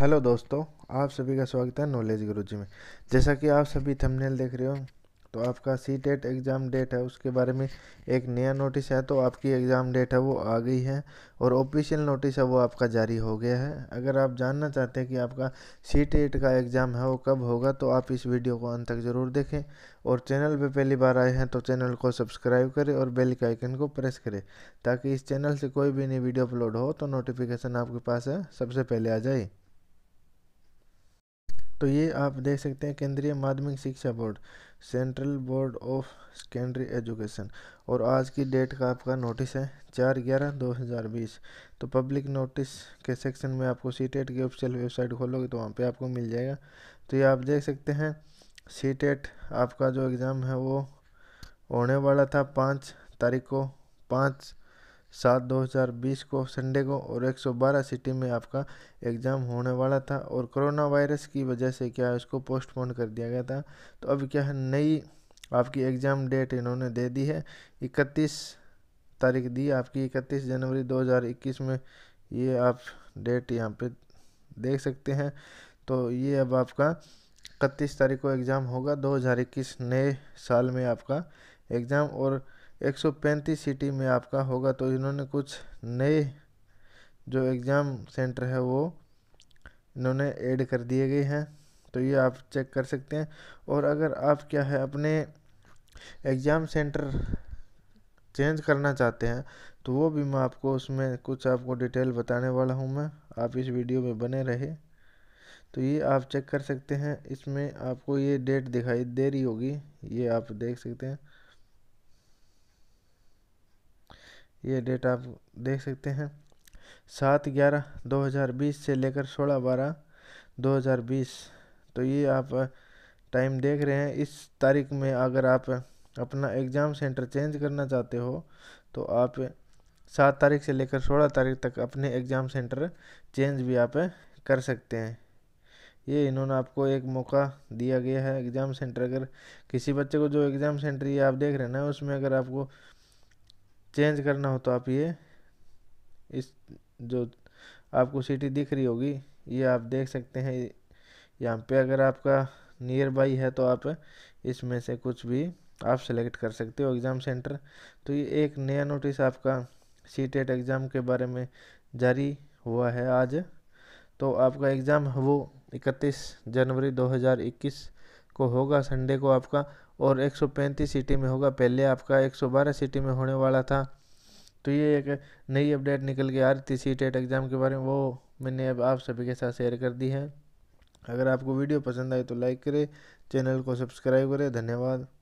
hello दोस्तों आप सभी का स्वागत है नॉलेज जी में जैसा कि आप सभी थंबनेल देख रहे हो तो आपका सी टेट एग्ज़ाम डेट है उसके बारे में एक नया नोटिस है तो आपकी एग्ज़ाम डेट है वो आ गई है और ऑफिशियल नोटिस है वो आपका जारी हो गया है अगर आप जानना चाहते हैं कि आपका सी टेट e का एग्ज़ाम है वो कब होगा तो आप इस वीडियो को अंत तक ज़रूर देखें और चैनल पे पहली बार आए हैं तो चैनल को सब्सक्राइब करें और बेल के आइकन को प्रेस करें ताकि इस चैनल से कोई भी नई वीडियो अपलोड हो तो नोटिफिकेशन आपके पास है सबसे पहले आ जाए तो ये आप देख सकते हैं केंद्रीय माध्यमिक शिक्षा board central board of secondary education और आज की डेट का आपका नोटिस है चार ग्यारह दो हज़ार बीस तो पब्लिक नोटिस के सेक्शन में आपको सी टेट e की ऑफिशियल वेबसाइट खोलोगे तो वहाँ पे आपको मिल जाएगा तो ये आप देख सकते हैं सी टेट e आपका जो एग्ज़ाम है वो होने वाला था पाँच तारीख को पाँच सात दो हज़ार बीस को संडे को और एक सौ बारह सिटी में आपका एग्ज़ाम होने वाला था और कोरोना वायरस की वजह से क्या है उसको पोस्टपोन कर दिया गया था तो अब क्या है नई आपकी एग्ज़ाम डेट इन्होंने दे दी है इकतीस तारीख दी आपकी इकतीस जनवरी 2021 में ये आप डेट यहाँ पे देख सकते हैं तो ये अब आपका इकतीस तारीख को एग्ज़ाम होगा इक्कीस नए साल में आपका एग्ज़ाम और 135 सिटी में आपका होगा तो इन्होंने कुछ नए जो एग्ज़ाम सेंटर है वो इन्होंने ऐड कर दिए गए हैं तो ये आप चेक कर सकते हैं और अगर आप क्या है अपने एग्ज़ाम सेंटर चेंज करना चाहते हैं तो वो भी मैं आपको उसमें कुछ आपको डिटेल बताने वाला हूँ मैं आप इस वीडियो में बने रहे तो ये आप चेक कर सकते हैं इसमें आपको ये डेट दिखाई दे रही होगी ये आप देख सकते हैं ये डेट आप देख सकते हैं सात ग्यारह दो हज़ार बीस से लेकर सोलह बारह दो हज़ार बीस तो ये आप टाइम देख रहे हैं इस तारीख में अगर आप अपना एग्ज़ाम सेंटर चेंज करना चाहते हो तो आप सात तारीख से लेकर सोलह तारीख तक अपने एग्ज़ाम सेंटर चेंज भी आप कर सकते हैं ये इन्होंने आपको एक मौका दिया गया है एग्ज़ाम सेंटर अगर किसी बच्चे को जो एग्ज़ाम सेंटर ये आप देख रहे हैं ना उसमें अगर आपको चेंज करना हो तो आप ये इस जो आपको सिटी दिख रही होगी ये आप देख सकते हैं यहाँ पे अगर आपका नियर बाई है तो आप इसमें से कुछ भी आप सेलेक्ट कर सकते हो एग्ज़ाम सेंटर तो ये एक नया नोटिस आपका सी टेट एग्ज़ाम के बारे में जारी हुआ है आज तो आपका एग्ज़ाम वो इकतीस जनवरी 2021 को होगा संडे को आपका और 135 सिटी में होगा पहले आपका 112 सिटी में होने वाला था तो ये एक नई अपडेट निकल के आ रही थी सी टेट एग्ज़ाम के बारे में वो मैंने अब आप सभी के साथ शेयर कर दी है अगर आपको वीडियो पसंद आए तो लाइक करें चैनल को सब्सक्राइब करें धन्यवाद